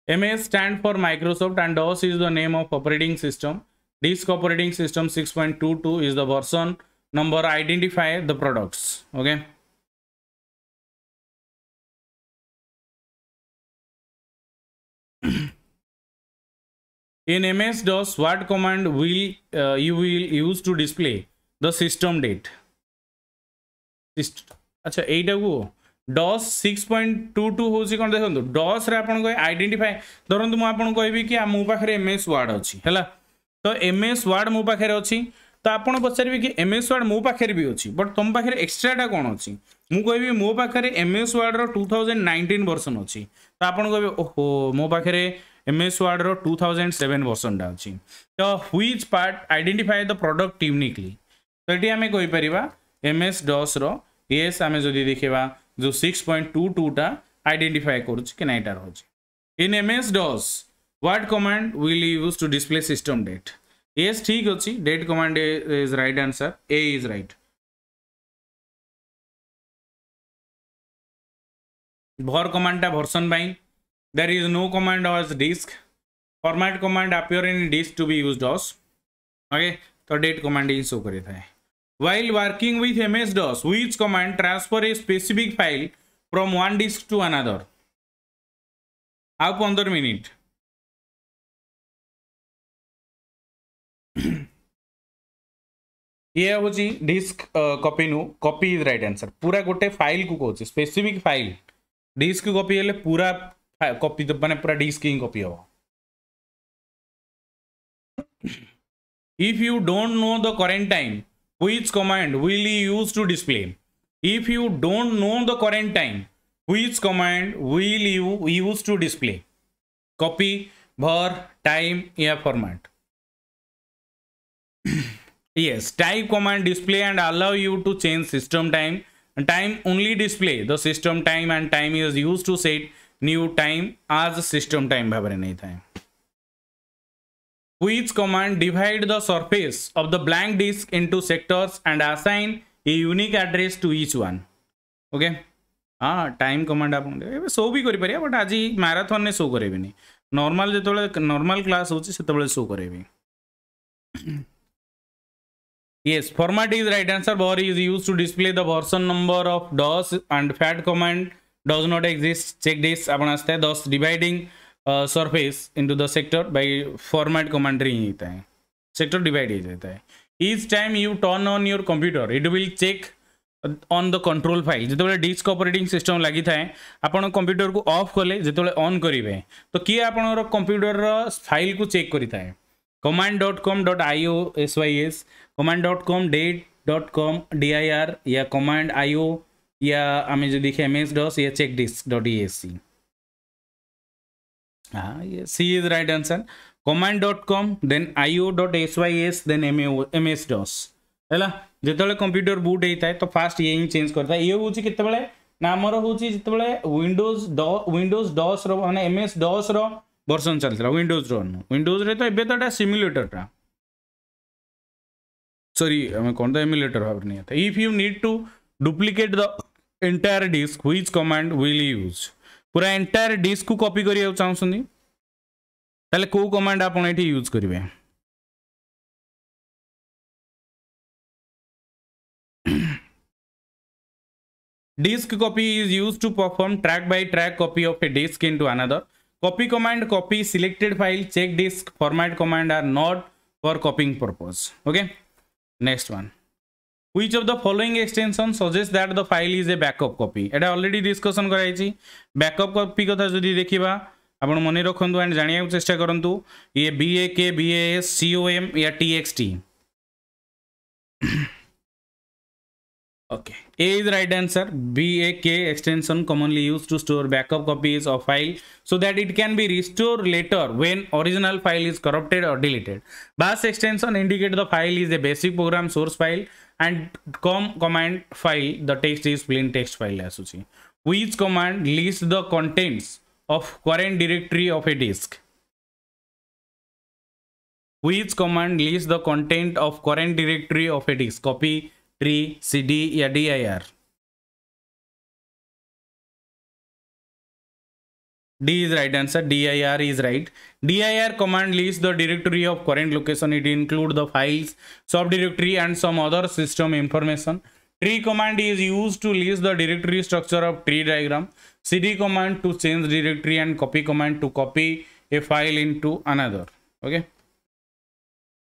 MS stand for Microsoft and DOS is the name of operating system. Disk operating system 6.22 is the version number identify the products. Okay. In MS-DOS, what command will uh, you will use to display the system date? আচ্ছা এইটাকু DOS six point two two হচ্ছে কোণ দেখুন ডস্রে আপনার identify ধরুন মু আপনার কবি কি মো পাখে এম এস ওয়ার্ড অছি হল তো এম এস ওয়ার্ড মো পাখে অছি তো আপনার পচারে কি এম এস ওয়ার্ড মো পাখে বি অছি বট তোম পাখে এক্সট্রাটা কোণ অছি মু কবি মো পাখে এম এস ওয়ার্ডর টু থাউজেন্ড নাইনটিন ভর্সন অছি তো আপনার কবি ওহো মো পাখে एम एस वार्ड रू थाउजेंड सेवेन वर्सन तो ह्विज पार्ट आईडेटिफाए द प्रडक्ट यूनिकली तो ये आम कहींपर एम एस डस रेस आम जो देखा जो सिक्स पॉइंट टू टू टूटा आईडेटिफाए कर in M S DOS what command will use to display system date एस ठीक अच्छे date command is right answer A is right भर कमांडा version by There is no command as disk. Format command appear in disk to be used as. Okay, so date command is show kare thai While working with MS DOS, which command transfer a specific file from one disk to another? ଆଉ ପନ୍ଦର minute ଇଏ ହେଉଛି disk copy ନୁ copy is right answer ପୁରା ଗୋଟେ ଫାଇଲ୍କୁ କହୁଛି specific file disc copy कपी पूरा कॉपी तो मैंने पूरा डी स्कीन कॉपी हुआ if you don't know the current time which command will you use to display if you don't know the current time which command will you use to display copy var time yeah format yes type command display and allow you to change system time and time only display the system time and time is used to set new time आज system time भाव में नहीं था which command divide the surface of the blank disk into sectors and assign a unique address to each one okay हाँ time command आप show भी कर but आज माराथन ने शो करेबी नहीं नर्माल जो नर्माल क्लास होते शो करेबी yes format is right answer ver is use to display दर्सन number of DOS and FAT command does not exist check disk आपण आसते दस dividing surface into the sector by format command रे हिता है sector डिड हो जाता है is time you turn on your computer it will check on the control file जो डिस्क ऑपरेटिंग सिस्टम लगी था आप कंप्यूटर को अफ कले जो अन् करेंगे तो किए आप कंप्यूटर फाइल को चेक करें command dot com dot IO S Y S command dot com date dot com DIR या कमांड आईओ या हमें जो देखें एमएस डॉस या check disk dot E S C C is right answer command dot com then IO dot S Y S then M M S DOS है जितेबाला computer बुट होता है तो फास्ट ये ही चेंज करता है ये हूँ के आमर हूँ जिते विंडोज विंडोज डस रहा एम एस डस रर्सन चलता विंडोज रिंडोज रे तो ये तो सीम्युलेटर सॉरी हमें कौन तो एम्युलेटर भाव नहीं if you need to duplicate the entire disk which command will use पूरा entire disk को copy करिया चाहउसनी ताले को command आपण एठी यूज करिवे disk copy is used to perform track by track copy of a disk into another copy command copy selected file check disk format command are not for copying purpose okay next one which of the following extension suggests that the file is a backup copy এটা already discussion করা হয়েছি backup copy কথা যদি দেখিবা ଆପଣ ମନେ ରଖନ୍ତୁ and ଜାଣିବାକୁ ଚେଷ୍ଟା କରନ୍ତୁ ଇଏ B A K B A S C O M ୟା T X T Okay, A is right answer. BAK extension commonly used to store backup copies of file so that it can be restored later when original file is corrupted or deleted. Bash extension indicate the file is a basic program source file and com command file the text is plain text file associate. Which command lists the contents of current directory of a disk? Which command lists the content of current directory of a disk? Copy tree, cd, a dir. D is right answer. DIR is right. DIR command lists the directory of current location. It include the files, subdirectory and some other system information. Tree command is used to list the directory structure of tree diagram. CD command to change directory and copy command to copy a file into another. Okay.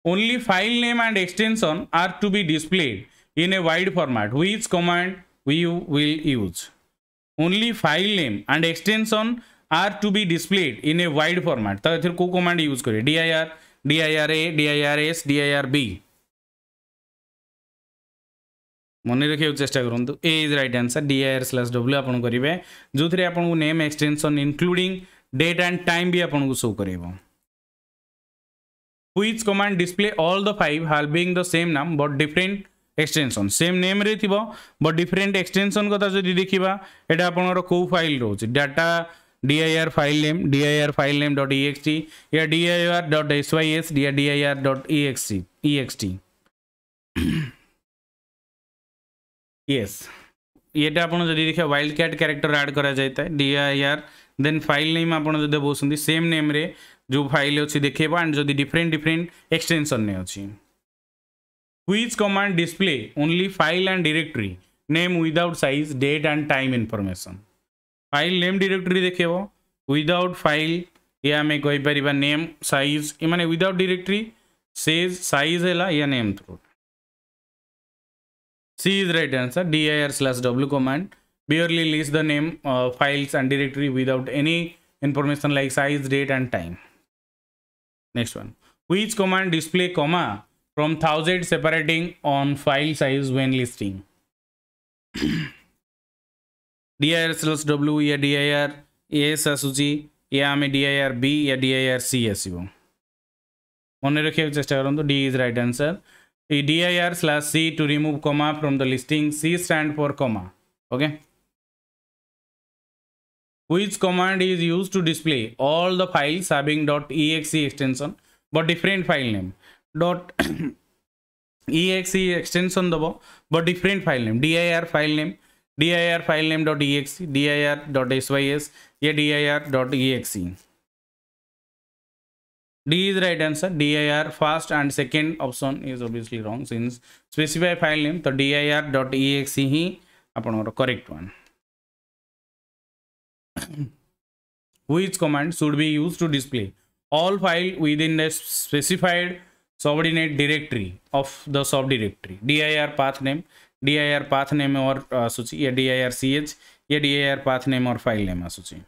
Only file name and extension are to be displayed in a wide format which command we will use only file name and extension are to be displayed in a wide format तो फिर ko command use kare dir dir a dir s dir b মনে রাখিବାକୁ চেষ্টা করুন তো A is right answer dir slash w আপন করিবে যোথরে আপনকু name extension including date and time বি शो कर করিবো which display all the file having the same नाम बट डिफरेन्ट এক্সটেনশন সেম নেম্রে থিব বট ডিফরেন্ট এক্সটেনশন কথা যদি দেখিবা এটা আপনার কেউ ফাইল রয়েছে data dir file name dir file name dot ext या dir dot sys या dir dot ext ext yes ये आपड़ जदि देखिए वाइल्ड कैट क्यारेक्टर आड कर डीआईआर देन फाइल नेम आप बोसमें सेम नेम्रे जो फाइल अच्छी देखेबा एंड जदि डिफरेन्ट डिफरेन्ट एक्सटेनसन अच्छी which command display only file and directory name without size date and time information file name directory dekhebo without file या हमें koi pariba name size e mane without directory says size hela ya name through c is right answer dir/w command barely list the name uh, files and directory without any information like size date and time next one which command display comma from 1000 separating on file size when listing. dir slash w या dir s आसुची या हमें dir b या dir c right মনে রাখিবার চেষ্টা করুন D is right answer এই dir slash c to remove comma from the listing c stand for comma okay which command is used to display all the files having .exe extension but different file name dot ext extension दब but different file name D file name D file name dot ext D I R dot S Y S ये D I R dot ext D is right answer D I first and second option is obviously wrong since specify file name तो D I R dot ext ही आपर correct one which command should be use to display all file within the specified subordinate directory of the sub directory DIR path name DIR path name और सूची या DIR CH या DIR path name और file name सूची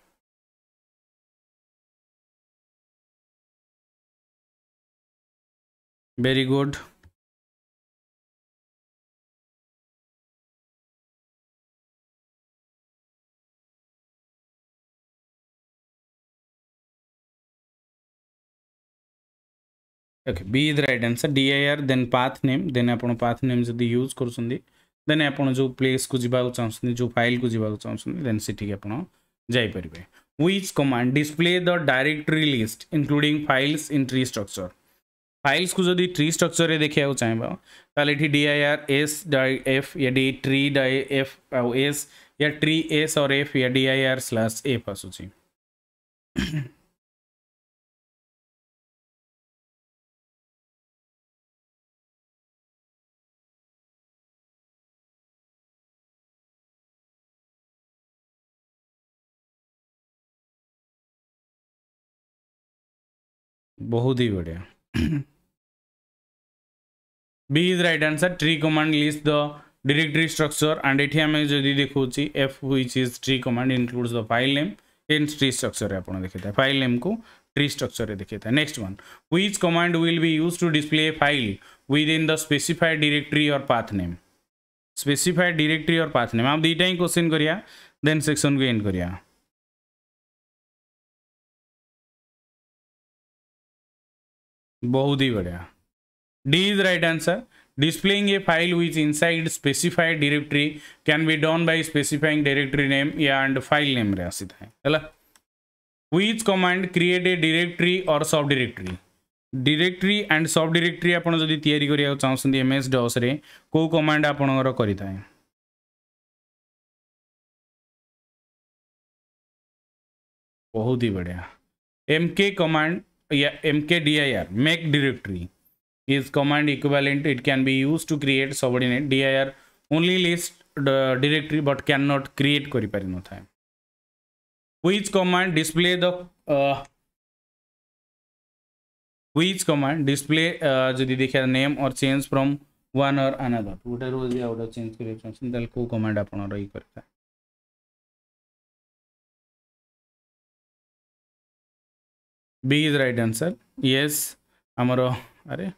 very good okay B is right answer D I R then path name the path name जब use करेन आप place को जवाक चाहते जो फाइल को जवाक चाहते देन सीठी आपर which command display the directory list include files in tree structure files को जब ट्री स्ट्रक्चर में देखा चाहिए तो डी आई आर एस डाइ एफ या डी ट्री डाइ एफ आस या ट्री एस और एफ या D I R slash F आसूँ बहुत ही बढ़िया B is right answer tree command list the directory structure and एटी आम जब देखा F which is tree command includes the file name in tree structure आप देखे फाइल नेम को ट्री स्ट्रक्चर देखे next one which command will be use to display a file within the specified directory और path name specified directory और path name आप दुटा ही question करिया देन सेक्शन को एंड करिया बहुत ही बढ़िया D is right answer displaying a file which inside specified directory can be done by specifying directory name या एंड फाइल नेम आसी था which command create a directory और sub directory directory and sub directory आपड़ जब या चाहते M S डस रे कौ कमाण्ड आपर कर बहुत ही बढ़िया एमके के yeah, mkdir make directory is command equivalent it can be used to create subordinate dir only list the directory but cannot create kori pari no thai which command display the uh, which command display uh, jodi dekha name or change from one or another whatever will be out of change correction then ko command apan roi karta B is right answer yes आमर अरे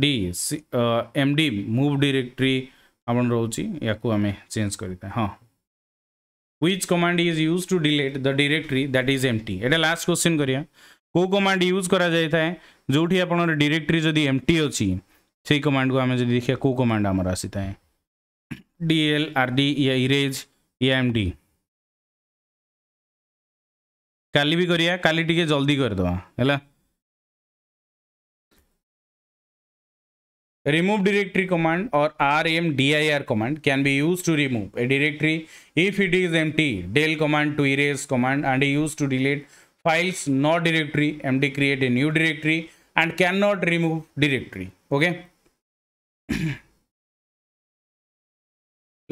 D M D move directory आपन रोचे आम change कर हाँ which is use to to the the that is M T एटा last question करिया को कमांड यूज करा जाय भी जोठी आपन डायरेक्टरी जदी एम्प्टी अछि से कमांड को हमें जदी देखिया को कमांड हमर आसी थाए dl rd या एम डी काल भी करिया काली टी जल्दी करदे है रिमूव डायरेक्टरी कमांड और R M D I R command can be use to remove a directory if it is M del command to erase command and use to delete files not directory M create a new directory and can not remove directory okay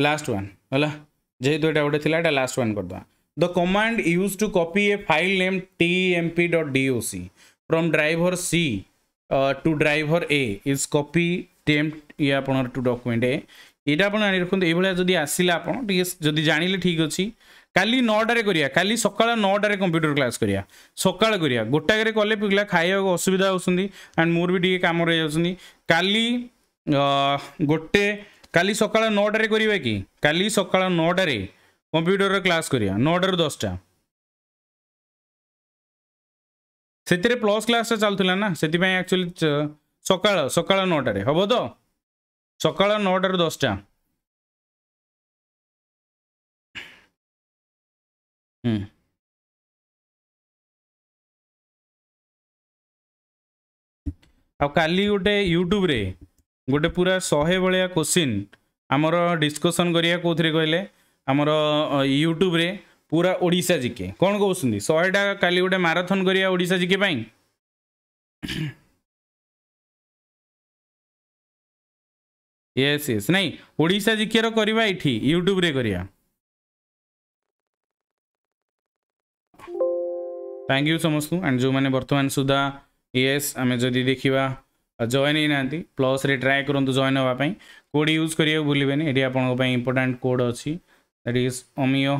last one है जेहेतु ये गोटे थी last one करदे The command used to copy a file named tmp.doc from driver C uh, to driver A is copy temp ये आपनर to document A এটা আপনার আনি রাখুন এইভাবে যদি আসলে আপনার টিকি যদি জাঁলে ঠিক অছি কালি নটার করিয়া কালি সকাল নটার কম্পুটর ক্লাস করিয়া সকাল করিয়া গোটাকরে কলে পিলা খাইয়া অসুবিধা হচ্ছেন অ্যান্ড মোর বি টিকি কাম রয়ে যাচ্ছেন কালি গোটে কালি সকাল নটার করিবা কি কালি সকাল নটার କମ୍ପ୍ୟୁଟରର କ୍ଲାସ୍ କରିବା ନଅଟାରୁ ଦଶଟା ସେଥିରେ ପ୍ଲସ୍ କ୍ଲାସ୍ଟା ଚାଲୁଥିଲା ନା ସେଥିପାଇଁ ଆକ୍ଚୁଆଲି ସକାଳ ସକାଳ ନଅଟାରେ ହବ ତ ସକାଳ ନଅଟାରୁ ଦଶଟା ଆଉ କାଲି ଗୋଟେ ୟୁଟ୍ୟୁବରେ ଗୋଟେ ପୁରା ଶହେ ଭଳିଆ କୋଶ୍ଚିନ୍ ଆମର ଡିସ୍କସନ୍ କରିବା କେଉଁଥିରେ କହିଲେ ଆମର ୟୁଟ୍ୟୁବରେ ପୁରା ଓଡ଼ିଶା ଜିକେ କ'ଣ କହୁଛନ୍ତି ଶହେଟା କାଲି ଗୋଟେ ମାରାଥନ୍ କରିବା ଓଡ଼ିଶା ଜିକେ ପାଇଁ ୟେସ୍ ୟେସ୍ ନାଇଁ ଓଡ଼ିଶା ଜିକେର କରିବା ଏଇଠି ୟୁଟ୍ୟୁବରେ କରିବା ଥ୍ୟାଙ୍କ ୟୁ ସମସ୍ତଙ୍କୁ ଆଣ୍ଡ ଯେଉଁମାନେ ବର୍ତ୍ତମାନ ସୁଦ୍ଧା ୟେସ୍ ଆମେ ଯଦି ଦେଖିବା ଜଏନ୍ ହେଇନାହାନ୍ତି ପ୍ଲସ୍ରେ ଟ୍ରାଏ କରନ୍ତୁ ଜଏନ୍ ହେବା ପାଇଁ କୋଡ଼୍ ୟୁଜ୍ କରିବାକୁ ଭୁଲିବେନି ଏଠି ଆପଣଙ୍କ ପାଇଁ ଇମ୍ପୋର୍ଟାଣ୍ଟ କୋଡ଼୍ ଅଛି that is omeo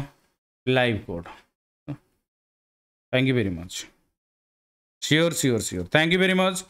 live code thank you very much sure sure sure thank you very much